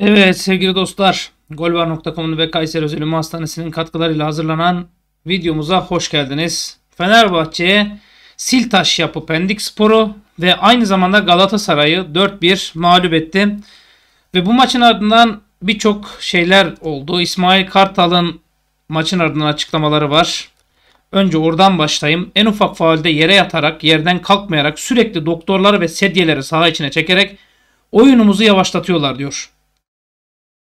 Evet sevgili dostlar, golvar.com'un ve Kayseri Özel Ünlü Hastanesi'nin katkılarıyla hazırlanan videomuza hoş geldiniz. Fenerbahçe'ye Siltaş yapı Pendik Sporu ve aynı zamanda Galatasaray'ı 4-1 mağlup etti. Ve bu maçın ardından birçok şeyler oldu. İsmail Kartal'ın maçın ardından açıklamaları var. Önce oradan başlayayım. En ufak faalde yere yatarak, yerden kalkmayarak, sürekli doktorları ve sedyeleri saha içine çekerek oyunumuzu yavaşlatıyorlar diyor.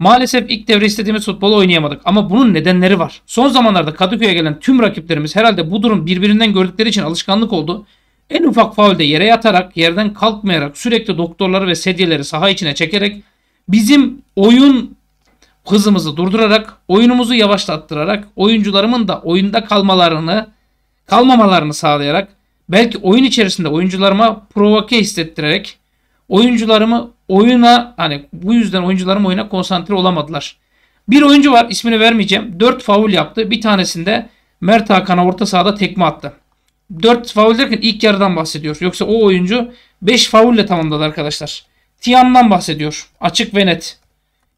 Maalesef ilk devre istediğimiz futbolu oynayamadık ama bunun nedenleri var. Son zamanlarda Kadıköy'e gelen tüm rakiplerimiz herhalde bu durum birbirinden gördükleri için alışkanlık oldu. En ufak faulde yere yatarak, yerden kalkmayarak, sürekli doktorları ve sedyeleri saha içine çekerek bizim oyun hızımızı durdurarak, oyunumuzu yavaşlattırarak, oyuncularımın da oyunda kalmalarını, kalmamalarını sağlayarak, belki oyun içerisinde oyuncularıma provoke hissettirerek Oyuncularımı oyuna hani bu yüzden oyuncularım oyuna konsantre olamadılar. Bir oyuncu var ismini vermeyeceğim. 4 faul yaptı. Bir tanesinde Mert Hakan'a orta sahada tekme attı. 4 faul derken ilk yarıdan bahsediyor. Yoksa o oyuncu 5 faulle tamamladı arkadaşlar. Tiam'dan bahsediyor. Açık ve net.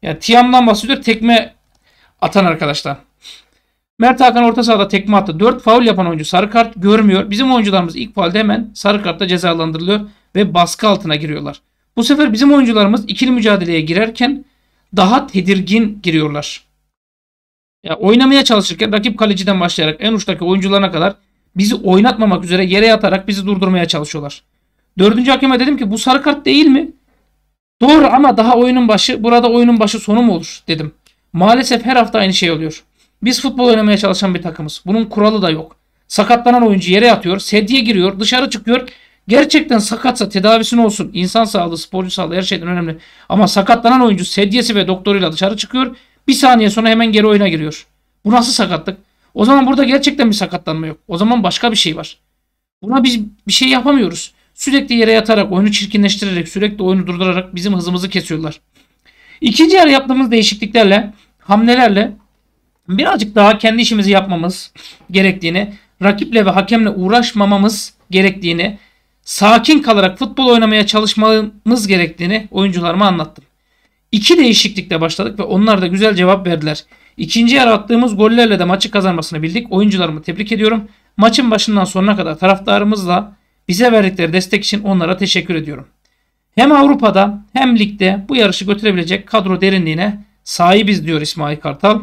Yani Tiam'dan bahsediyor. Tekme atan arkadaşlar. Mert Hakan orta sahada tekme attı. 4 faul yapan oyuncu sarı kart görmüyor. Bizim oyuncularımız ilk faulde hemen sarı kartla cezalandırılıyor ve baskı altına giriyorlar. Bu sefer bizim oyuncularımız ikili mücadeleye girerken daha tedirgin giriyorlar. Ya oynamaya çalışırken rakip kaleciden başlayarak en uçtaki oyuncularına kadar bizi oynatmamak üzere yere yatarak bizi durdurmaya çalışıyorlar. Dördüncü hakeme dedim ki bu sarı kart değil mi? Doğru ama daha oyunun başı burada oyunun başı sonu mu olur dedim. Maalesef her hafta aynı şey oluyor. Biz futbol oynamaya çalışan bir takımız. Bunun kuralı da yok. Sakatlanan oyuncu yere atıyor, sedye giriyor, dışarı çıkıyor Gerçekten sakatsa tedavisini olsun. İnsan sağlığı, sporcu sağlığı her şeyden önemli. Ama sakatlanan oyuncu sedyesi ve doktoruyla dışarı çıkıyor. Bir saniye sonra hemen geri oyuna giriyor. Bu nasıl sakatlık? O zaman burada gerçekten bir sakatlanma yok. O zaman başka bir şey var. Buna biz bir şey yapamıyoruz. Sürekli yere yatarak, oyunu çirkinleştirerek, sürekli oyunu durdurarak bizim hızımızı kesiyorlar. İkinci yarı yaptığımız değişikliklerle, hamlelerle birazcık daha kendi işimizi yapmamız gerektiğini, rakiple ve hakemle uğraşmamamız gerektiğini, sakin kalarak futbol oynamaya çalışmamız gerektiğini oyuncularıma anlattım. İki değişiklikle başladık ve onlar da güzel cevap verdiler. İkinci yarı attığımız gollerle de maçı kazanmasını bildik. Oyuncularımı tebrik ediyorum. Maçın başından sonuna kadar taraftarımızla bize verdikleri destek için onlara teşekkür ediyorum. Hem Avrupa'da hem ligde bu yarışı götürebilecek kadro derinliğine sahibiz diyor İsmail Kartal.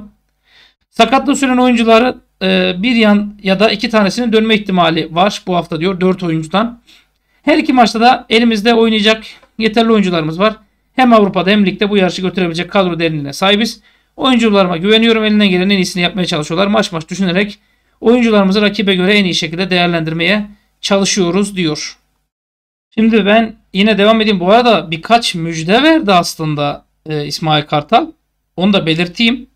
Sakatlı süren oyuncuları e, bir yan ya da iki tanesinin dönme ihtimali var bu hafta diyor 4 oyuncudan. Her iki maçta da elimizde oynayacak yeterli oyuncularımız var. Hem Avrupa'da hem ligde bu yarışı götürebilecek kadro derinliğine sahibiz. Oyuncularıma güveniyorum. Elinden gelen en iyisini yapmaya çalışıyorlar. Maç maç düşünerek oyuncularımızı rakibe göre en iyi şekilde değerlendirmeye çalışıyoruz diyor. Şimdi ben yine devam edeyim. Bu arada birkaç müjde verdi aslında e, İsmail Kartal. Onu da belirteyim.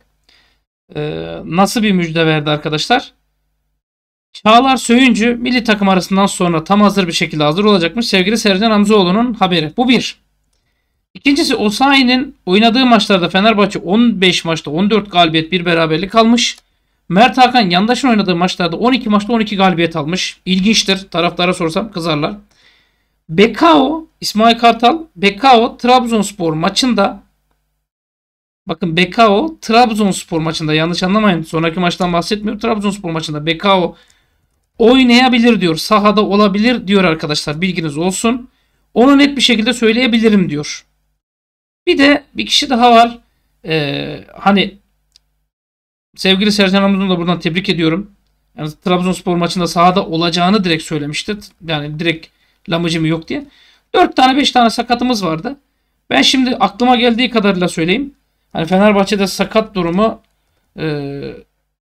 E, nasıl bir müjde verdi arkadaşlar? Çağlar Söyüncü milli takım arasından sonra tam hazır bir şekilde hazır olacakmış sevgili Sercan Hamzoğlu'nun haberi. Bu bir. İkincisi Osayi'nin oynadığı maçlarda Fenerbahçe 15 maçta 14 galibiyet bir beraberlik almış. Mert Hakan Yandaş'ın oynadığı maçlarda 12 maçta 12 galibiyet almış. İlginçtir. Taraftara sorsam kızarlar. Bekao, İsmail Kartal, Bekao Trabzonspor maçında Bakın Bekao Trabzonspor maçında yanlış anlamayın. Sonraki maçtan bahsetmiyorum. Trabzonspor maçında Bekao Oynayabilir diyor. Sahada olabilir diyor arkadaşlar. Bilginiz olsun. Onu net bir şekilde söyleyebilirim diyor. Bir de bir kişi daha var. Ee, hani sevgili Sercan Hamuz'un da buradan tebrik ediyorum. Yani Trabzonspor maçında sahada olacağını direkt söylemişti. Yani direkt lamıcımı yok diye. 4 tane 5 tane sakatımız vardı. Ben şimdi aklıma geldiği kadarıyla söyleyeyim. Hani Fenerbahçe'de sakat durumu e,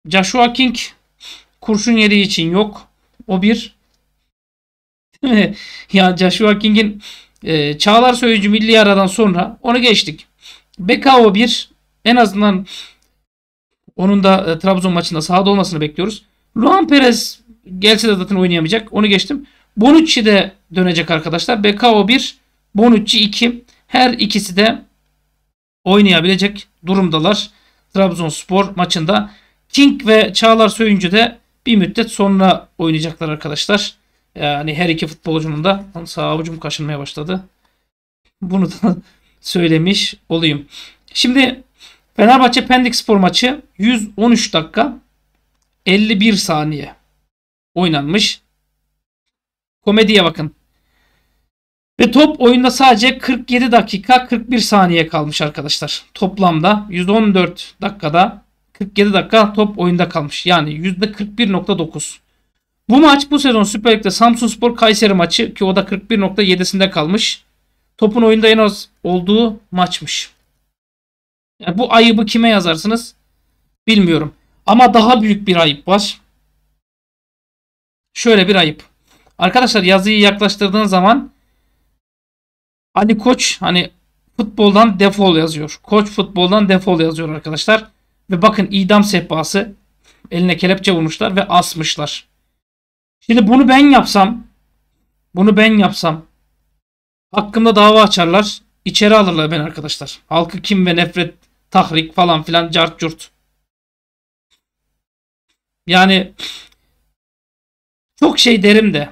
Joshua King Kurşun yeri için yok. O bir. ya Joshua King'in e, Çağlar Söyücü milli aradan sonra onu geçtik. Bekao bir. en azından onun da e, Trabzon maçında sahada olmasını bekliyoruz. Luan Perez gelse de zaten oynayamayacak. Onu geçtim. Bonucci de dönecek arkadaşlar. Bekao bir. Bonucci iki. Her ikisi de oynayabilecek durumdalar. Trabzonspor maçında. King ve Çağlar Söyüncü de bir müddet sonra oynayacaklar arkadaşlar. Yani her iki futbolcunun da sağ avucum kaşınmaya başladı. Bunu da söylemiş olayım. Şimdi Fenerbahçe Pendik Spor maçı 113 dakika 51 saniye oynanmış. Komediye bakın. Ve top oyunda sadece 47 dakika 41 saniye kalmış arkadaşlar. Toplamda 114 dakikada 47 dakika top oyunda kalmış. Yani %41.9. Bu maç bu sezon Süper Lig'de Samsun Spor Kayseri maçı ki o da 41.7'sinde kalmış. Topun oyunda en az olduğu maçmış. Yani bu ayıbı kime yazarsınız? Bilmiyorum. Ama daha büyük bir ayıp var. Şöyle bir ayıp. Arkadaşlar yazıyı yaklaştırdığın zaman Ali hani Koç hani futboldan defol yazıyor. Koç futboldan defol yazıyor arkadaşlar. Ve bakın idam sehpası eline kelepçe vurmuşlar ve asmışlar. Şimdi bunu ben yapsam bunu ben yapsam hakkımda dava açarlar. içeri alırlar ben arkadaşlar. Halkı kim ve nefret tahrik falan filan cart curt. Yani çok şey derim de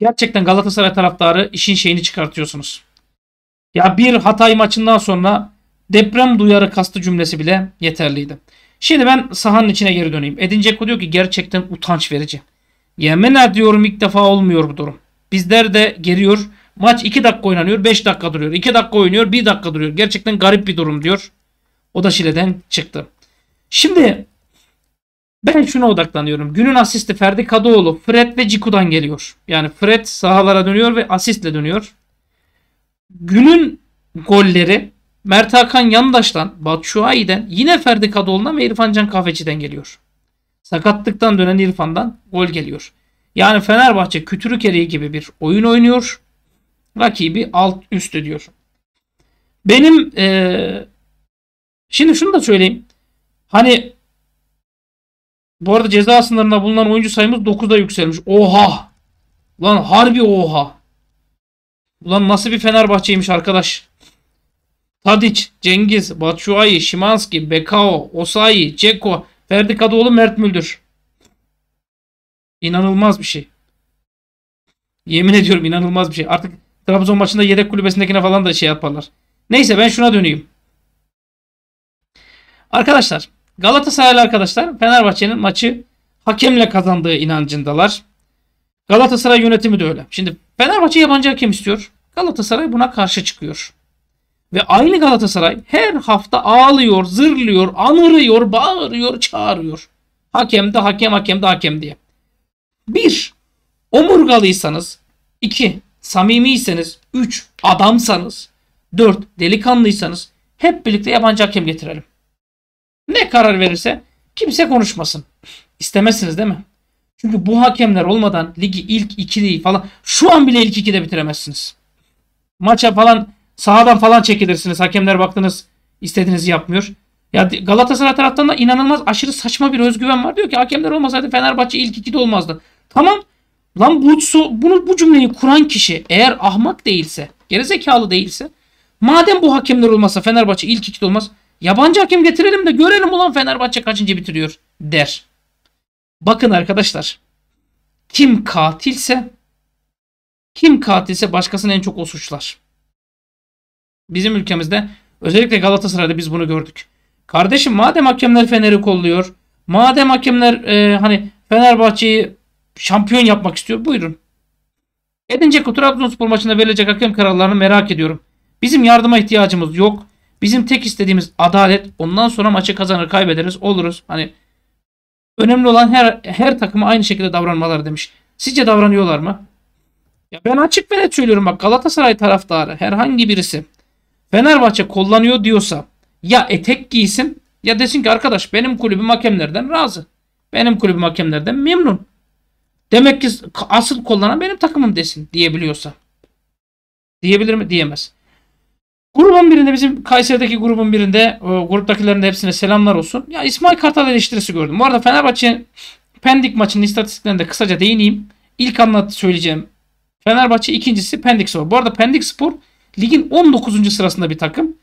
gerçekten Galatasaray taraftarı işin şeyini çıkartıyorsunuz. Ya bir Hatay maçından sonra deprem duyarı kastı cümlesi bile yeterliydi. Şimdi ben sahanın içine geri döneyim. Edin diyor ki gerçekten utanç verici. Yemen'e diyorum ilk defa olmuyor bu durum. Bizler de geliyor. Maç 2 dakika oynanıyor 5 dakika duruyor. 2 dakika oynuyor 1 dakika duruyor. Gerçekten garip bir durum diyor. O da Şile'den çıktı. Şimdi ben şuna odaklanıyorum. Günün asisti Ferdi Kadıoğlu, Fred ve Ciku'dan geliyor. Yani Fred sahalara dönüyor ve asistle dönüyor. Günün golleri Mert Hakan Yandaş'tan, Batu yine Ferdi Kadıoğlu'ndan ve İrfan Can Kahveci'den geliyor. Sakatlıktan dönen İrfan'dan gol geliyor. Yani Fenerbahçe kütürük eriği gibi bir oyun oynuyor. Rakibi alt üst ediyor. Benim ee, şimdi şunu da söyleyeyim. Hani bu arada ceza sınırında bulunan oyuncu sayımız 9'da yükselmiş. Oha! Lan harbi oha! Ulan nasıl bir Fenerbahçe'ymiş arkadaş. Tadic, Cengiz, Batshuayi, Şimanski, Bekao, Osayi, Ceko, Ferdi Kadıoğlu, Mert Müldür. İnanılmaz bir şey. Yemin ediyorum inanılmaz bir şey. Artık Trabzon maçında yedek kulübesindekine falan da şey yaparlar. Neyse ben şuna döneyim. Arkadaşlar Galatasaraylı arkadaşlar Fenerbahçe'nin maçı hakemle kazandığı inancındalar. Galatasaray yönetimi de öyle. Şimdi Fenerbahçe yabancı hakem istiyor. Galatasaray buna karşı çıkıyor. Ve aynı Galatasaray her hafta ağlıyor, zırlıyor, anırıyor, bağırıyor, çağırıyor. Hakem de hakem, hakem de hakem diye. Bir, omurgalıysanız. iki, samimiyseniz. Üç, adamsanız. Dört, delikanlıysanız. Hep birlikte yabancı hakem getirelim. Ne karar verirse kimse konuşmasın. İstemezsiniz değil mi? Çünkü bu hakemler olmadan ligi ilk 2 değil falan şu an bile ilk 2'de bitiremezsiniz. Maça falan Sahadan falan çekilirsiniz. Hakemler baktınız istediğinizi yapmıyor. Ya Galatasaray taraftan da inanılmaz aşırı saçma bir özgüven var. Diyor ki hakemler olmasaydı Fenerbahçe ilk iki de olmazdı. Tamam. Lan bu, bunu, bu cümleyi kuran kişi eğer ahmak değilse, gerizekalı değilse madem bu hakemler olmasa Fenerbahçe ilk iki de olmaz. Yabancı hakem getirelim de görelim ulan Fenerbahçe kaçıncı bitiriyor der. Bakın arkadaşlar. Kim katilse kim katilse başkasını en çok o suçlar. Bizim ülkemizde özellikle Galatasaray'da biz bunu gördük. Kardeşim madem hakemler Fener'i kolluyor. Madem hakemler e, hani Fenerbahçe'yi şampiyon yapmak istiyor. Buyurun. Edin Dzeko Trabzonspor maçında verilecek hakem kararlarını merak ediyorum. Bizim yardıma ihtiyacımız yok. Bizim tek istediğimiz adalet. Ondan sonra maçı kazanır kaybederiz oluruz. Hani önemli olan her her takıma aynı şekilde davranmalar demiş. Sizce davranıyorlar mı? Ya ben açık ve net söylüyorum bak Galatasaray taraftarı herhangi birisi Fenerbahçe kullanıyor diyorsa ya etek giysin ya desin ki arkadaş benim kulübüm hakemlerden razı. Benim kulübüm hakemlerden memnun. Demek ki asıl kullanan benim takımım desin diyebiliyorsa. Diyebilir mi? Diyemez. Grubun birinde bizim Kayseri'deki grubun birinde o, gruptakilerin de hepsine selamlar olsun. Ya İsmail Kartal eleştirisi gördüm. Bu arada Fenerbahçe Pendik maçının istatistiklerinde kısaca değineyim. İlk anlat söyleyeceğim. Fenerbahçe ikincisi Pendik Spor. Bu arada Pendik Spor ligin 19. sırasında bir takım.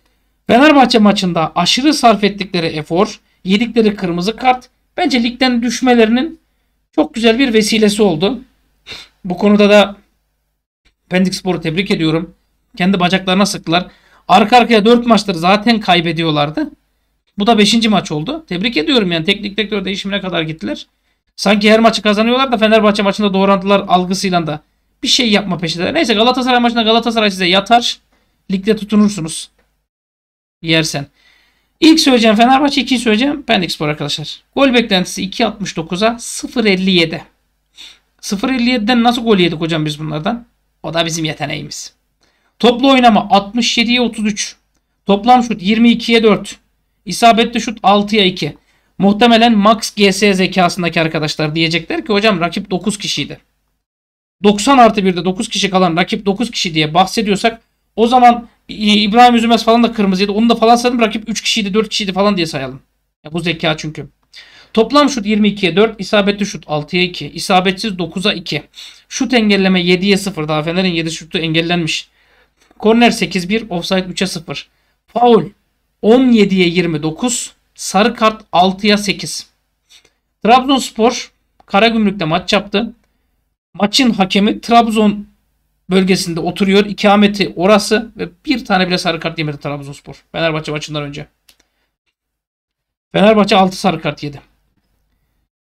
Fenerbahçe maçında aşırı sarf ettikleri efor, yedikleri kırmızı kart bence ligden düşmelerinin çok güzel bir vesilesi oldu. Bu konuda da Pendik Spor'u tebrik ediyorum. Kendi bacaklarına sıktılar. Arka arkaya 4 maçları zaten kaybediyorlardı. Bu da 5. maç oldu. Tebrik ediyorum yani teknik direktör değişimine kadar gittiler. Sanki her maçı kazanıyorlar da Fenerbahçe maçında doğrandılar algısıyla da bir şey yapma peşinde. Neyse Galatasaray maçında Galatasaray size yatar. Ligde tutunursunuz. Yersen. İlk söyleyeceğim Fenerbahçe, ikinci söyleyeceğim Pendik Spor arkadaşlar. Gol beklentisi 2.69'a 0.57. 0.57'den nasıl gol yedik hocam biz bunlardan? O da bizim yeteneğimiz. Toplu oynama 67'ye 33. Toplam şut 22'ye 4. İsabetli şut 6'ya 2. Muhtemelen Max GS zekasındaki arkadaşlar diyecekler ki hocam rakip 9 kişiydi. 90 artı 1'de 9 kişi kalan rakip 9 kişi diye bahsediyorsak o zaman İbrahim Üzümez falan da kırmızıydı. Onu da falan sayalım. Rakip 3 kişiydi 4 kişiydi falan diye sayalım. Ya bu zeka çünkü. Toplam şut 22'ye 4. isabetli şut 6'ya 2. isabetsiz 9'a 2. Şut engelleme 7'ye 0. Daha Fener'in 7 şutu engellenmiş. Korner 8-1. Offside 3'e 0. foul 17'ye 29. Sarı kart 6'ya 8. Trabzonspor Karagümrük'te maç yaptı. Maçın hakemi Trabzon bölgesinde oturuyor. İkameti orası ve bir tane bile sarı kart yemedi Trabzonspor. Fenerbahçe maçından önce. Fenerbahçe 6 sarı kart yedi.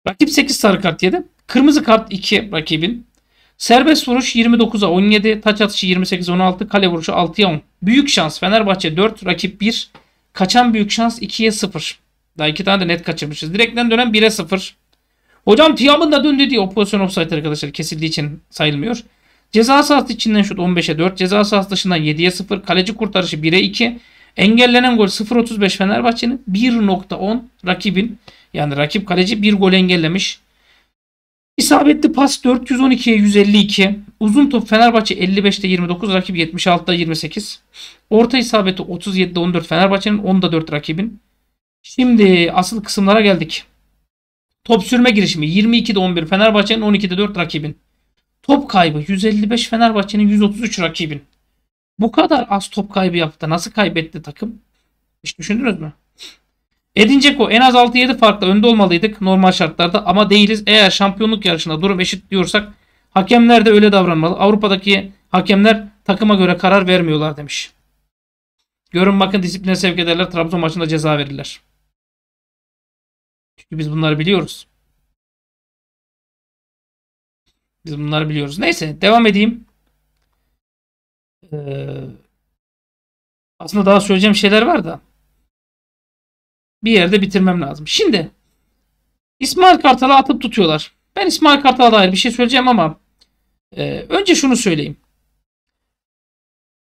Rakip 8 sarı kart yedi. Kırmızı kart 2 rakibin. Serbest vuruş 29'a 17. Taç atışı 28-16. Kale vuruşu 6'ya 10. Büyük şans Fenerbahçe 4. Rakip 1. Kaçan büyük şans 2'ye 0. Daha 2 tane de net kaçırmışız. Direkten dönen 1'e 0. Hocam tiyamın da döndü diye operasyon pozisyon offside arkadaşlar kesildiği için sayılmıyor. Ceza sahası içinden şut 15'e 4. Ceza sahası dışından 7'ye 0. Kaleci kurtarışı 1'e 2. Engellenen gol 0.35 Fenerbahçe'nin 1.10 rakibin yani rakip kaleci bir gol engellemiş. İsabetli pas 412'ye 152. Uzun top Fenerbahçe 55'te 29, rakip 76'da 28. Orta isabeti 37'de 14 Fenerbahçe'nin, 10'da 4 rakibin. Şimdi asıl kısımlara geldik. Top sürme girişimi 22'de 11 Fenerbahçe'nin 12'de 4 rakibin. Top kaybı 155 Fenerbahçe'nin 133 rakibin. Bu kadar az top kaybı yaptı. Nasıl kaybetti takım? Hiç düşündünüz mü? Edin Dzeko en az 6-7 farkla önde olmalıydık normal şartlarda ama değiliz. Eğer şampiyonluk yarışında durum eşit diyorsak hakemler de öyle davranmalı. Avrupa'daki hakemler takıma göre karar vermiyorlar demiş. Görün bakın disipline sevk ederler. Trabzon maçında ceza verirler. Çünkü biz bunları biliyoruz. Biz bunları biliyoruz. Neyse devam edeyim. Ee, aslında daha söyleyeceğim şeyler var da. Bir yerde bitirmem lazım. Şimdi İsmail Kartal'a atıp tutuyorlar. Ben İsmail Kartal'a dair bir şey söyleyeceğim ama e, önce şunu söyleyeyim.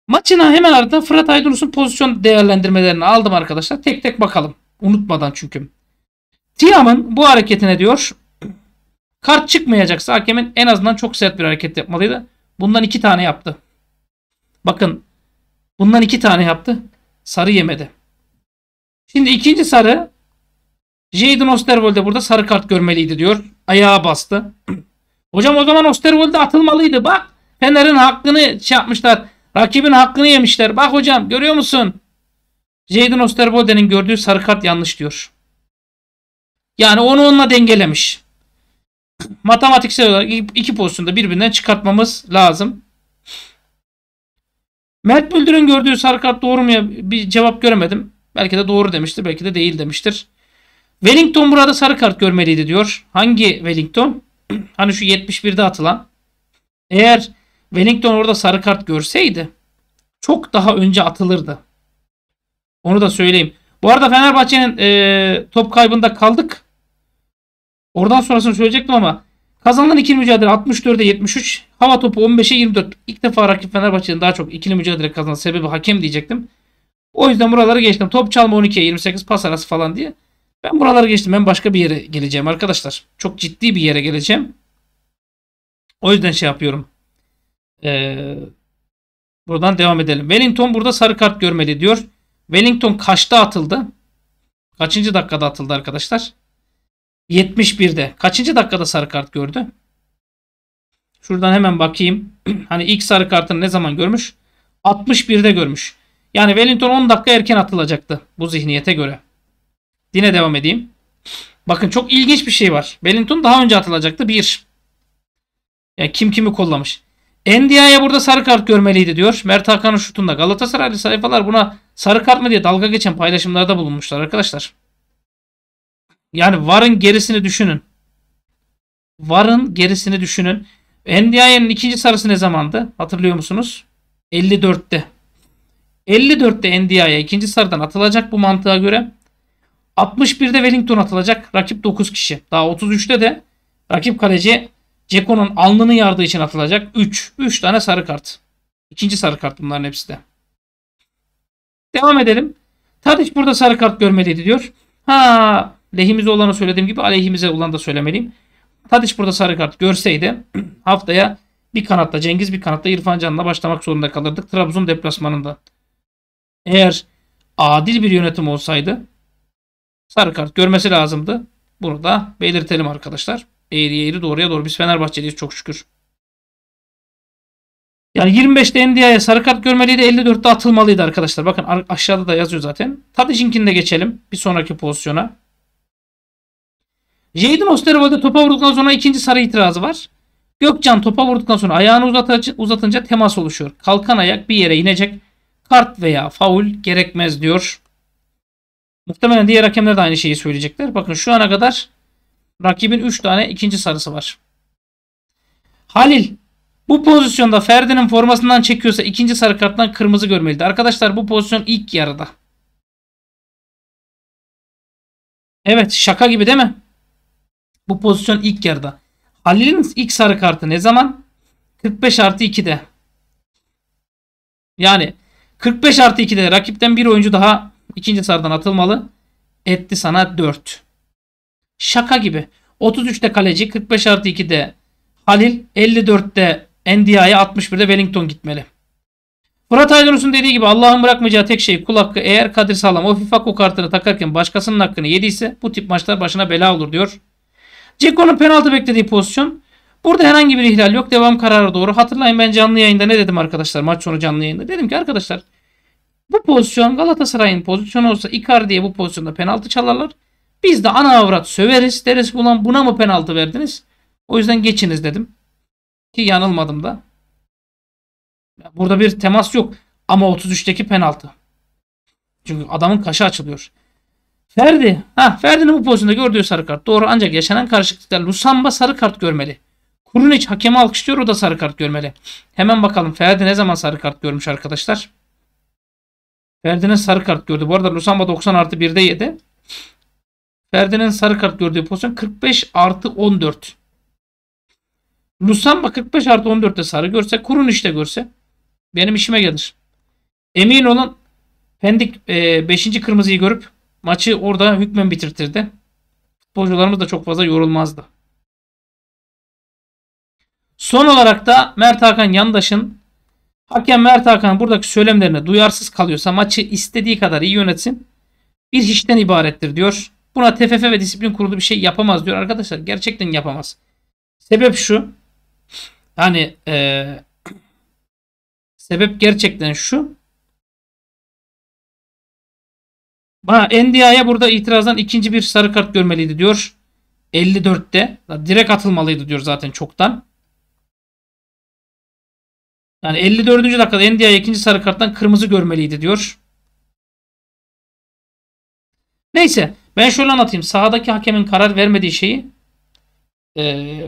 Maçına hemen ardından Fırat Aydınus'un pozisyon değerlendirmelerini aldım arkadaşlar. Tek tek bakalım. Unutmadan çünkü. Tiam'ın bu hareketine diyor kart çıkmayacaksa hakemin en azından çok sert bir hareket yapmalıydı. Bundan iki tane yaptı. Bakın bundan iki tane yaptı. Sarı yemedi. Şimdi ikinci sarı Jadon Osterwold'e burada sarı kart görmeliydi diyor. Ayağa bastı. Hocam o zaman Osterwold'e atılmalıydı. Bak Fener'in hakkını şey yapmışlar. Rakibin hakkını yemişler. Bak hocam görüyor musun? Jadon Osterwolde'nin gördüğü sarı kart yanlış diyor. Yani onu onunla dengelemiş. Matematiksel olarak iki pozisyonda birbirinden çıkartmamız lazım. Mert Bülderin gördüğü sarı kart doğru mu? Bir cevap göremedim. Belki de doğru demiştir. Belki de değil demiştir. Wellington burada sarı kart görmeliydi diyor. Hangi Wellington? hani şu 71'de atılan. Eğer Wellington orada sarı kart görseydi çok daha önce atılırdı. Onu da söyleyeyim. Bu arada Fenerbahçe'nin e, top kaybında kaldık. Oradan sonrasını söyleyecektim ama kazanılan ikili mücadele 64'e 73. Hava topu 15'e 24. İlk defa rakip Fenerbahçe'nin daha çok ikili mücadele kazanan sebebi hakem diyecektim. O yüzden buraları geçtim. Top çalma 12'ye 28 pas arası falan diye. Ben buraları geçtim. Ben başka bir yere geleceğim arkadaşlar. Çok ciddi bir yere geleceğim. O yüzden şey yapıyorum. Ee, buradan devam edelim. Wellington burada sarı kart görmeli diyor. Wellington kaçta atıldı? Kaçıncı dakikada atıldı arkadaşlar? 71'de. Kaçıncı dakikada sarı kart gördü? Şuradan hemen bakayım. hani ilk sarı kartını ne zaman görmüş? 61'de görmüş. Yani Wellington 10 dakika erken atılacaktı bu zihniyete göre. Yine devam edeyim. Bakın çok ilginç bir şey var. Wellington daha önce atılacaktı. 1. Yani kim kimi kollamış. Endia'ya burada sarı kart görmeliydi diyor. Mert Hakan'ın şutunda Galatasaraylı sayfalar buna sarı kart mı diye dalga geçen paylaşımlarda bulunmuşlar arkadaşlar. Yani varın gerisini düşünün. Varın gerisini düşünün. NDI'nin ikinci sarısı ne zamandı? Hatırlıyor musunuz? 54'te. 54'te NDI'ye ikinci sarıdan atılacak bu mantığa göre. 61'de Wellington atılacak. Rakip 9 kişi. Daha 33'te de rakip kaleci Ceko'nun alnını yardığı için atılacak. 3. 3 tane sarı kart. İkinci sarı kart bunların hepsi de. Devam edelim. Tadiç burada sarı kart görmeliydi diyor. Ha Lehimize olanı söylediğim gibi aleyhimize olanı da söylemeliyim. Tadiş burada sarı kart görseydi haftaya bir kanatta Cengiz bir kanatta İrfan Can'la başlamak zorunda kalırdık Trabzon deplasmanında. Eğer adil bir yönetim olsaydı sarı kart görmesi lazımdı. Bunu da belirtelim arkadaşlar. Eğriye eğri doğruya doğru. Biz Fenerbahçeliyiz çok şükür. Yani 25'te NDI'ye sarı kart görmeliydi. 54'te atılmalıydı arkadaşlar. Bakın aşağıda da yazıyor zaten. Tadiş'inkini de geçelim. Bir sonraki pozisyona. Jadon Osterwald'e topa vurduktan sonra ikinci sarı itirazı var. Gökcan topa vurduktan sonra ayağını uzatınca, temas oluşuyor. Kalkan ayak bir yere inecek. Kart veya faul gerekmez diyor. Muhtemelen diğer hakemler de aynı şeyi söyleyecekler. Bakın şu ana kadar rakibin 3 tane ikinci sarısı var. Halil bu pozisyonda Ferdi'nin formasından çekiyorsa ikinci sarı karttan kırmızı görmeliydi. Arkadaşlar bu pozisyon ilk yarıda. Evet şaka gibi değil mi? Bu pozisyon ilk yarıda. Halil'in ilk sarı kartı ne zaman? 45 artı 2'de. Yani 45 artı 2'de rakipten bir oyuncu daha ikinci sarıdan atılmalı. Etti sana 4. Şaka gibi. 33'te kaleci, 45 artı 2'de Halil, 54'te NDI'ye 61'de Wellington gitmeli. Fırat Aydınus'un dediği gibi Allah'ın bırakmayacağı tek şey kul hakkı. Eğer Kadir Sağlam o FIFA kartını takarken başkasının hakkını yediyse bu tip maçlar başına bela olur diyor. Ceko'nun penaltı beklediği pozisyon. Burada herhangi bir ihlal yok. Devam kararı doğru. Hatırlayın ben canlı yayında ne dedim arkadaşlar maç sonu canlı yayında. Dedim ki arkadaşlar bu pozisyon Galatasaray'ın pozisyonu olsa Icardi'ye bu pozisyonda penaltı çalarlar. Biz de ana avrat söveriz. Deriz ulan buna mı penaltı verdiniz? O yüzden geçiniz dedim. Ki yanılmadım da. Burada bir temas yok. Ama 33'teki penaltı. Çünkü adamın kaşı açılıyor. Ferdi. Ha, Ferdi'nin bu pozisyonda gördüğü sarı kart. Doğru ancak yaşanan karışıklıklar Lusamba sarı kart görmeli. Kurunic hakemi alkışlıyor o da sarı kart görmeli. Hemen bakalım Ferdi ne zaman sarı kart görmüş arkadaşlar. Ferdi'nin sarı kart gördü. Bu arada Lusamba 90 artı 1'de yedi. Ferdi'nin sarı kart gördüğü pozisyon 45 artı 14. Lusamba 45 artı 14'te sarı görse Kurunic de görse benim işime gelir. Emin olun Pendik 5. E, kırmızıyı görüp maçı orada hükmen bitirtirdi. Futbolcularımız da çok fazla yorulmazdı. Son olarak da Mert Hakan Yandaş'ın hakem Mert Hakan buradaki söylemlerine duyarsız kalıyorsa maçı istediği kadar iyi yönetsin. Bir hiçten ibarettir diyor. Buna TFF ve disiplin kurulu bir şey yapamaz diyor arkadaşlar. Gerçekten yapamaz. Sebep şu. Yani e, sebep gerçekten şu. Bana NDI'ye burada itirazdan ikinci bir sarı kart görmeliydi diyor. 54'te. Direkt atılmalıydı diyor zaten çoktan. Yani 54. dakikada NDI ikinci sarı karttan kırmızı görmeliydi diyor. Neyse ben şöyle anlatayım. Sahadaki hakemin karar vermediği şeyi ee,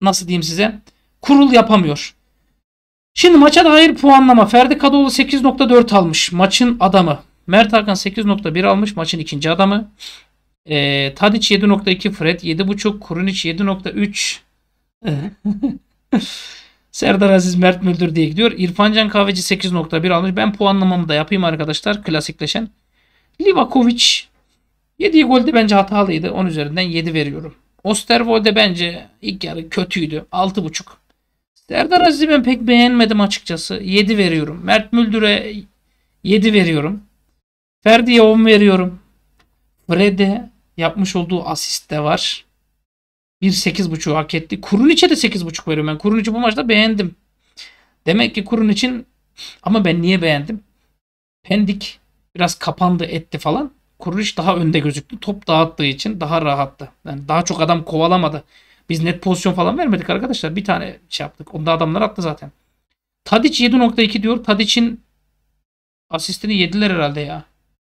nasıl diyeyim size kurul yapamıyor. Şimdi maça dair puanlama. Ferdi Kadıoğlu 8.4 almış. Maçın adamı. Mert Hakan 8.1 almış. Maçın ikinci adamı. E, Tadic 7.2. Fred 7.5. Kurunic 7.3. Serdar Aziz Mert Müldür diye gidiyor. İrfan Can Kahveci 8.1 almış. Ben puanlamamı da yapayım arkadaşlar. Klasikleşen. Livakovic yediği golde bence hatalıydı. 10 üzerinden 7 veriyorum. Osterwold'e bence ilk yarı kötüydü. 6.5. Serdar Aziz'i ben pek beğenmedim açıkçası. 7 veriyorum. Mert Müldür'e 7 veriyorum. Ferdi'ye 10 veriyorum. Fred'e yapmış olduğu asist de var. Bir 8.5'u hak etti. Kurun içe de 8.5 veriyorum ben. Kurun içi bu maçta beğendim. Demek ki kurun için ama ben niye beğendim? Pendik biraz kapandı etti falan. Kuruluş daha önde gözüktü. Top dağıttığı için daha rahattı. Yani daha çok adam kovalamadı. Biz net pozisyon falan vermedik arkadaşlar. Bir tane şey yaptık. Onda adamlar attı zaten. Tadic 7.2 diyor. Tadic'in asistini yediler herhalde ya.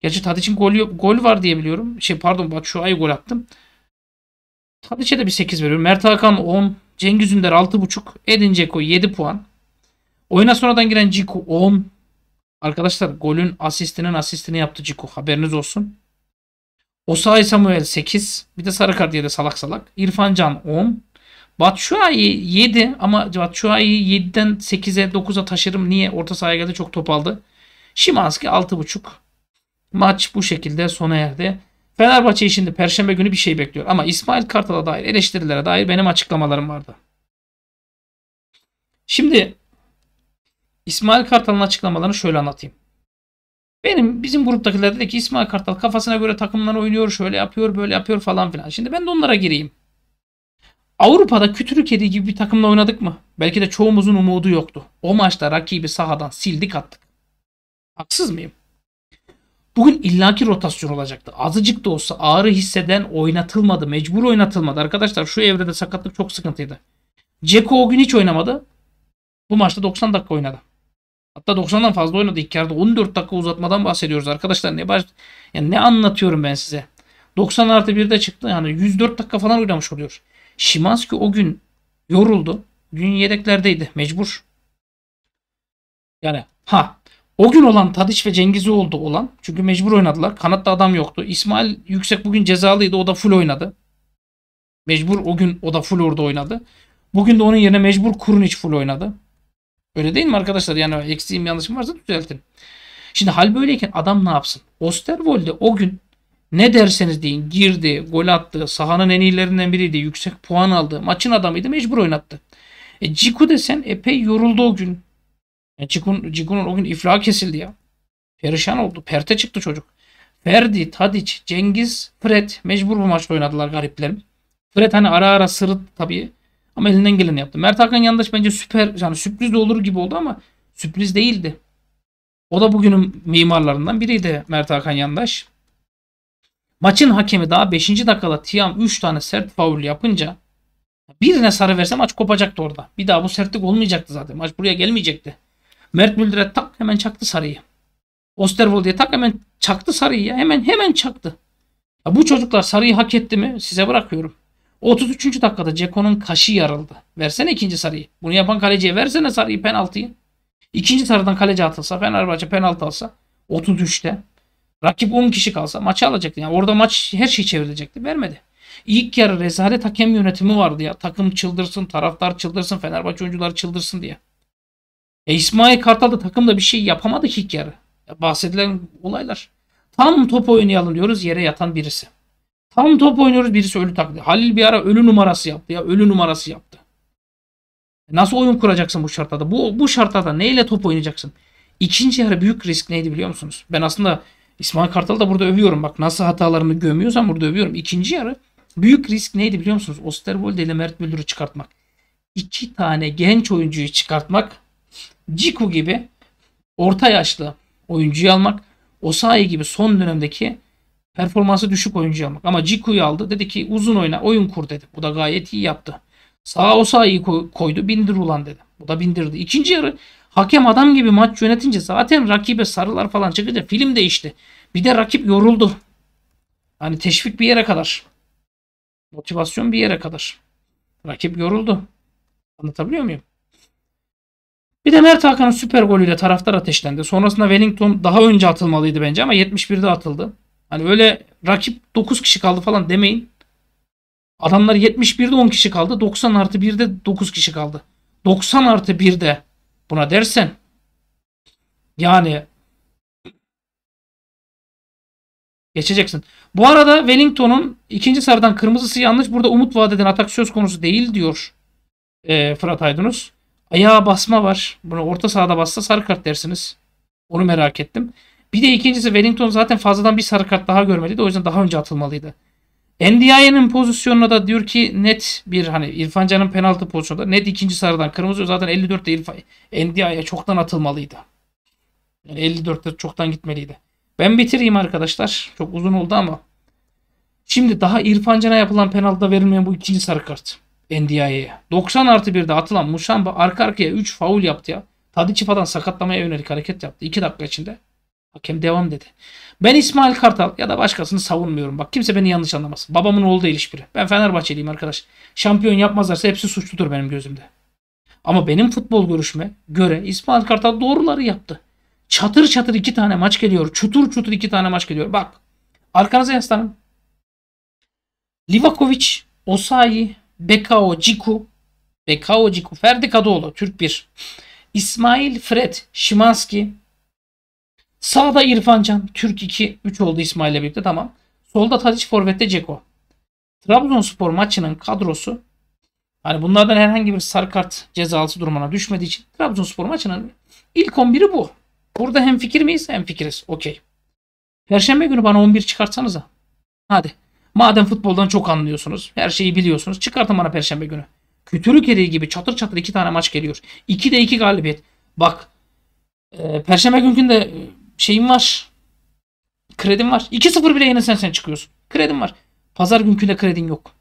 Gerçi Tadic'in golü, gol var diye biliyorum. Şey pardon bak şu ay gol attım. Tadic'e de bir 8 veriyorum. Mert Hakan 10. Cengiz Ünder 6.5. Edin Dzeko 7 puan. Oyuna sonradan giren Ciku 10. Arkadaşlar golün asistinin asistini yaptı Ciku. Haberiniz olsun. Osay Samuel 8. Bir de sarı kart yedi salak salak. İrfan Can 10. Batshuayi 7 ama Batshuayi 7'den 8'e 9'a taşırım. Niye? Orta sahaya geldi çok top aldı. Şimanski 6.5. Maç bu şekilde sona erdi. Fenerbahçe şimdi perşembe günü bir şey bekliyor. Ama İsmail Kartal'a dair eleştirilere dair benim açıklamalarım vardı. Şimdi İsmail Kartal'ın açıklamalarını şöyle anlatayım. Benim bizim gruptakiler dedi ki İsmail Kartal kafasına göre takımlar oynuyor, şöyle yapıyor, böyle yapıyor falan filan. Şimdi ben de onlara gireyim. Avrupa'da kütürü kedi gibi bir takımla oynadık mı? Belki de çoğumuzun umudu yoktu. O maçta rakibi sahadan sildik attık. Haksız mıyım? Bugün illaki rotasyon olacaktı. Azıcık da olsa ağrı hisseden oynatılmadı. Mecbur oynatılmadı. Arkadaşlar şu evrede sakatlık çok sıkıntıydı. Ceko o gün hiç oynamadı. Bu maçta 90 dakika oynadı. Hatta 90'dan fazla oynadı ilk yarıda. 14 dakika uzatmadan bahsediyoruz arkadaşlar. Ne baş... yani ne anlatıyorum ben size. 90 artı 1'de çıktı. Yani 104 dakika falan oynamış oluyor. Şimanski o gün yoruldu. Gün yedeklerdeydi. Mecbur. Yani ha o gün olan Tadiç ve Cengiz'i oldu olan. Çünkü mecbur oynadılar. Kanatta adam yoktu. İsmail Yüksek bugün cezalıydı. O da full oynadı. Mecbur o gün o da full orada oynadı. Bugün de onun yerine mecbur Kurun hiç full oynadı. Öyle değil mi arkadaşlar? Yani eksiğim yanlışım varsa düzeltin. Şimdi hal böyleyken adam ne yapsın? Osterwold'e o gün ne derseniz deyin girdi, gol attı, sahanın en iyilerinden biriydi, yüksek puan aldı, maçın adamıydı, mecbur oynattı. E, Ciku desen epey yoruldu o gün. Yani e, Ciku'nun Ciku o gün iflah kesildi ya. Perişan oldu, perte çıktı çocuk. Ferdi, Tadic, Cengiz, Fred mecbur bu maçta oynadılar gariplerim. Fred hani ara ara sırıt tabii. Ama elinden geleni yaptı. Mert Hakan Yandaş bence süper yani sürpriz de olur gibi oldu ama sürpriz değildi. O da bugünün mimarlarından biriydi Mert Hakan Yandaş. Maçın hakemi daha 5. dakikada Tiam 3 tane sert faul yapınca birine sarı verse maç kopacaktı orada. Bir daha bu sertlik olmayacaktı zaten. Maç buraya gelmeyecekti. Mert Müldür'e tak hemen çaktı sarıyı. Osterwolde'ye tak hemen çaktı sarıyı ya. Hemen hemen çaktı. Ya bu çocuklar sarıyı hak etti mi? Size bırakıyorum. 33. dakikada Ceko'nun kaşı yarıldı. Versene ikinci sarıyı. Bunu yapan kaleciye versene sarıyı penaltıyı. İkinci sarıdan kaleci atılsa Fenerbahçe penaltı alsa 33'te rakip 10 kişi kalsa maçı alacaktı. Yani orada maç her şey çevrilecekti. Vermedi. İlk yarı rezalet hakem yönetimi vardı ya. Takım çıldırsın, taraftar çıldırsın, Fenerbahçe oyuncuları çıldırsın diye. E İsmail Kartal da takımda bir şey yapamadı ki ilk yarı. Ya bahsedilen olaylar. Tam top oynayalım diyoruz yere yatan birisi. Tam top oynuyoruz birisi ölü taklidi. Halil bir ara ölü numarası yaptı ya. Ölü numarası yaptı. E, nasıl oyun kuracaksın bu şartlarda? Bu, bu şartlarda neyle top oynayacaksın? İkinci yarı büyük risk neydi biliyor musunuz? Ben aslında İsmail Kartal'ı da burada övüyorum. Bak nasıl hatalarını gömüyorsam burada övüyorum. İkinci yarı büyük risk neydi biliyor musunuz? Osterwolde ile Mert Müldür'ü çıkartmak. İki tane genç oyuncuyu çıkartmak. Ciku gibi orta yaşlı oyuncuyu almak. Osayi gibi son dönemdeki Performansı düşük oyuncu almak. Ama Ciku'yu aldı. Dedi ki uzun oyna oyun kur dedi. Bu da gayet iyi yaptı. Sağa o sağa iyi koydu. Bindir ulan dedi. Bu da bindirdi. İkinci yarı hakem adam gibi maç yönetince zaten rakibe sarılar falan çıkınca film değişti. Bir de rakip yoruldu. Hani teşvik bir yere kadar. Motivasyon bir yere kadar. Rakip yoruldu. Anlatabiliyor muyum? Bir de Mert Hakan'ın süper golüyle taraftar ateşlendi. Sonrasında Wellington daha önce atılmalıydı bence ama 71'de atıldı. Hani öyle rakip 9 kişi kaldı falan demeyin. Adamlar 71'de 10 kişi kaldı. 90 artı 1'de 9 kişi kaldı. 90 artı 1'de buna dersen yani geçeceksin. Bu arada Wellington'un ikinci sarıdan kırmızısı yanlış. Burada umut vaat atak söz konusu değil diyor e, Fırat Aydınus. Ayağa basma var. Bunu orta sahada bassa sarı kart dersiniz. Onu merak ettim. Bir de ikincisi Wellington zaten fazladan bir sarı kart daha görmeliydi. O yüzden daha önce atılmalıydı. Ndiaye'nin pozisyonuna da diyor ki net bir hani İrfan Can'ın penaltı pozisyonunda net ikinci sarıdan kırmızı zaten 54'te İrfan Ndiaye çoktan atılmalıydı. Yani 54'te çoktan gitmeliydi. Ben bitireyim arkadaşlar. Çok uzun oldu ama. Şimdi daha İrfan Can'a yapılan penaltıda verilmeyen bu ikinci sarı kart. Ndiaye'ye. 90 artı 1'de atılan Muşamba arka arkaya 3 faul yaptı ya. Tadic'i falan sakatlamaya yönelik hareket yaptı. 2 dakika içinde. Hakem devam dedi. Ben İsmail Kartal ya da başkasını savunmuyorum. Bak kimse beni yanlış anlamaz. Babamın oğlu değil hiçbiri. Ben Fenerbahçeliyim arkadaş. Şampiyon yapmazlarsa hepsi suçludur benim gözümde. Ama benim futbol görüşme göre İsmail Kartal doğruları yaptı. Çatır çatır iki tane maç geliyor. Çutur çutur iki tane maç geliyor. Bak arkanıza yaslanın. Livakovic, Osayi, Bekao, Ciku, Bekao, Ciku, Ferdi Kadıoğlu, Türk 1. İsmail, Fred, Şimanski, Sağda İrfancan, Türk 2, 3 oldu İsmail ile birlikte tamam. Solda Tadiç, Forvet'te Ceko. Trabzonspor maçının kadrosu hani bunlardan herhangi bir sarı kart cezalısı durumuna düşmediği için Trabzonspor maçının ilk 11'i bu. Burada hem fikir miyiz? Hem fikiriz. Okey. Perşembe günü bana 11 çıkartsanız çıkartsanıza. Hadi. Madem futboldan çok anlıyorsunuz, her şeyi biliyorsunuz, çıkartın bana perşembe günü. Kütürük eriği gibi çatır çatır iki tane maç geliyor. 2 de 2 galibiyet. Bak, e, perşembe günkünde şeyim var. kredim var. 2-0 bile yenilsen sen çıkıyorsun. kredim var. Pazar günkü de kredin yok.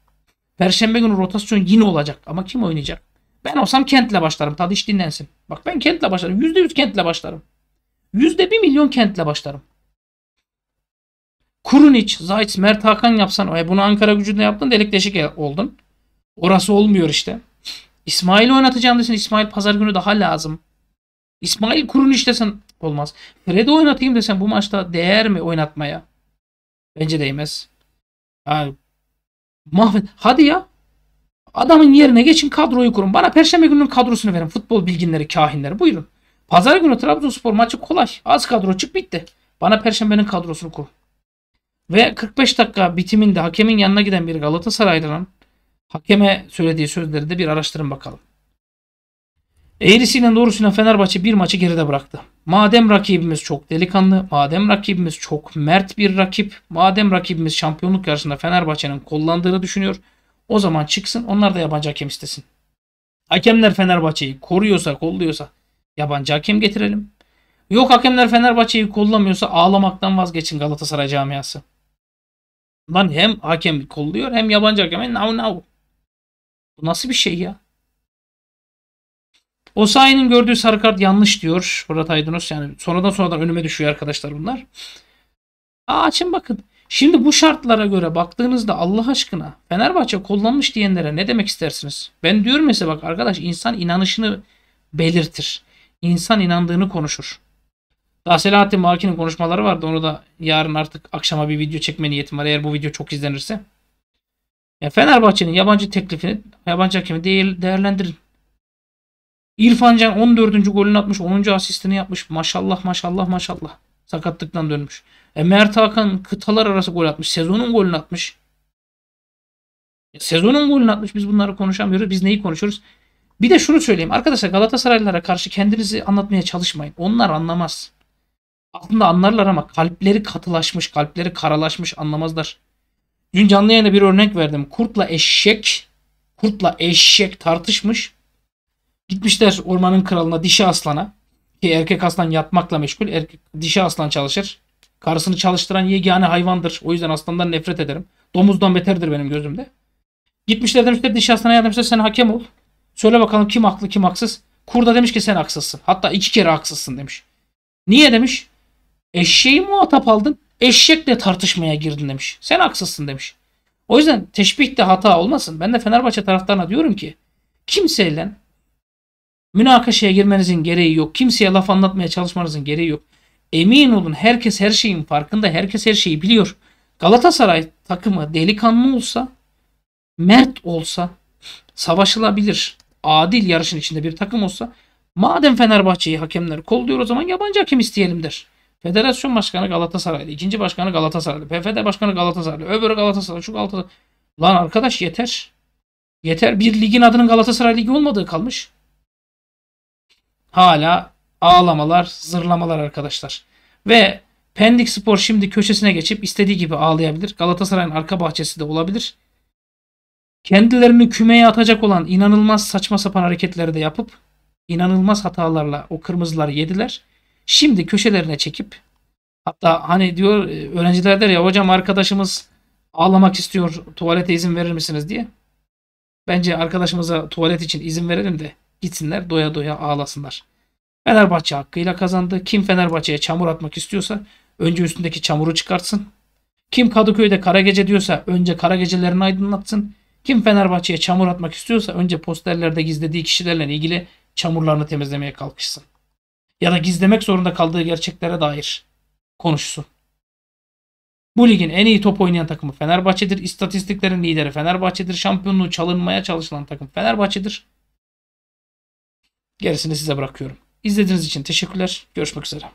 Perşembe günü rotasyon yine olacak. Ama kim oynayacak? Ben olsam Kent'le başlarım. Tadı hiç dinlensin. Bak ben Kent'le başlarım. %100 Kent'le başlarım. %1 milyon Kent'le başlarım. Kurunic, Zayt, Mert Hakan yapsan. E bunu Ankara gücünde yaptın delik deşik e- oldun. Orası olmuyor işte. İsmail oynatacağım desin. İsmail pazar günü daha lazım. İsmail Kurunic'desin olmaz. Fred'i oynatayım desem bu maçta değer mi oynatmaya? Bence değmez. Yani mahvet. Hadi ya. Adamın yerine geçin kadroyu kurun. Bana perşembe gününün kadrosunu verin. Futbol bilginleri, kahinleri. Buyurun. Pazar günü Trabzonspor maçı kolay. Az kadro çık bitti. Bana perşembenin kadrosunu kur. Ve 45 dakika bitiminde hakemin yanına giden bir Galatasaray'dan hakeme söylediği sözleri de bir araştırın bakalım. Eğrisiyle doğrusuyla Fenerbahçe bir maçı geride bıraktı. Madem rakibimiz çok delikanlı, madem rakibimiz çok mert bir rakip, madem rakibimiz şampiyonluk yarışında Fenerbahçe'nin kullandığını düşünüyor, o zaman çıksın onlar da yabancı hakem istesin. Hakemler Fenerbahçe'yi koruyorsa, kolluyorsa yabancı hakem getirelim. Yok hakemler Fenerbahçe'yi kollamıyorsa ağlamaktan vazgeçin Galatasaray camiası. Lan hem hakem kolluyor hem yabancı hakem. Now now. Bu nasıl bir şey ya? Osayi'nin gördüğü sarı kart yanlış diyor Murat Aydınos. Yani sonradan sonradan önüme düşüyor arkadaşlar bunlar. Aa, açın bakın. Şimdi bu şartlara göre baktığınızda Allah aşkına Fenerbahçe kullanmış diyenlere ne demek istersiniz? Ben diyorum mesela bak arkadaş insan inanışını belirtir. İnsan inandığını konuşur. Daha Selahattin Maki'nin konuşmaları vardı. Onu da yarın artık akşama bir video çekme niyetim var. Eğer bu video çok izlenirse. Yani Fenerbahçe'nin yabancı teklifini yabancı hakemi değil değerlendirin. İrfan Can 14. golünü atmış. 10. asistini yapmış. Maşallah maşallah maşallah. Sakatlıktan dönmüş. E Mert Hakan kıtalar arası gol atmış. Sezonun golünü atmış. Sezonun golünü atmış. Biz bunları konuşamıyoruz. Biz neyi konuşuyoruz? Bir de şunu söyleyeyim. Arkadaşlar Galatasaraylılara karşı kendinizi anlatmaya çalışmayın. Onlar anlamaz. Aslında anlarlar ama kalpleri katılaşmış, kalpleri karalaşmış anlamazlar. Dün canlı yayında bir örnek verdim. Kurtla eşek, kurtla eşek tartışmış. Gitmişler ormanın kralına dişi aslana. Ki erkek aslan yatmakla meşgul. Erkek, dişi aslan çalışır. Karısını çalıştıran yegane hayvandır. O yüzden aslandan nefret ederim. Domuzdan beterdir benim gözümde. Gitmişler demişler dişi aslana yardımcılar sen hakem ol. Söyle bakalım kim haklı kim haksız. Kurda demiş ki sen haksızsın. Hatta iki kere haksızsın demiş. Niye demiş. Eşeği muhatap aldın. Eşekle tartışmaya girdin demiş. Sen haksızsın demiş. O yüzden teşbih de hata olmasın. Ben de Fenerbahçe taraftarına diyorum ki kimseyle Münakaşaya girmenizin gereği yok. Kimseye laf anlatmaya çalışmanızın gereği yok. Emin olun herkes her şeyin farkında. Herkes her şeyi biliyor. Galatasaray takımı delikanlı olsa, mert olsa, savaşılabilir, adil yarışın içinde bir takım olsa madem Fenerbahçe'yi hakemler kolluyor o zaman yabancı hakem isteyelim der. Federasyon başkanı Galatasaraylı, ikinci başkanı Galatasaraylı, PFD başkanı Galatasaraylı, öbürü Galatasaraylı. şu Galatasaray. Lan arkadaş yeter. Yeter bir ligin adının Galatasaray Ligi olmadığı kalmış hala ağlamalar, zırlamalar arkadaşlar. Ve Pendik Spor şimdi köşesine geçip istediği gibi ağlayabilir. Galatasaray'ın arka bahçesi de olabilir. Kendilerini kümeye atacak olan inanılmaz saçma sapan hareketleri de yapıp inanılmaz hatalarla o kırmızıları yediler. Şimdi köşelerine çekip hatta hani diyor e, öğrenciler der ya hocam arkadaşımız ağlamak istiyor tuvalete izin verir misiniz diye. Bence arkadaşımıza tuvalet için izin verelim de gitsinler doya doya ağlasınlar. Fenerbahçe hakkıyla kazandı. Kim Fenerbahçe'ye çamur atmak istiyorsa önce üstündeki çamuru çıkartsın. Kim Kadıköy'de kara gece diyorsa önce kara gecelerini aydınlatsın. Kim Fenerbahçe'ye çamur atmak istiyorsa önce posterlerde gizlediği kişilerle ilgili çamurlarını temizlemeye kalkışsın. Ya da gizlemek zorunda kaldığı gerçeklere dair konuşsun. Bu ligin en iyi top oynayan takımı Fenerbahçe'dir. İstatistiklerin lideri Fenerbahçe'dir. Şampiyonluğu çalınmaya çalışılan takım Fenerbahçe'dir. Gerisini size bırakıyorum. İzlediğiniz için teşekkürler. Görüşmek üzere.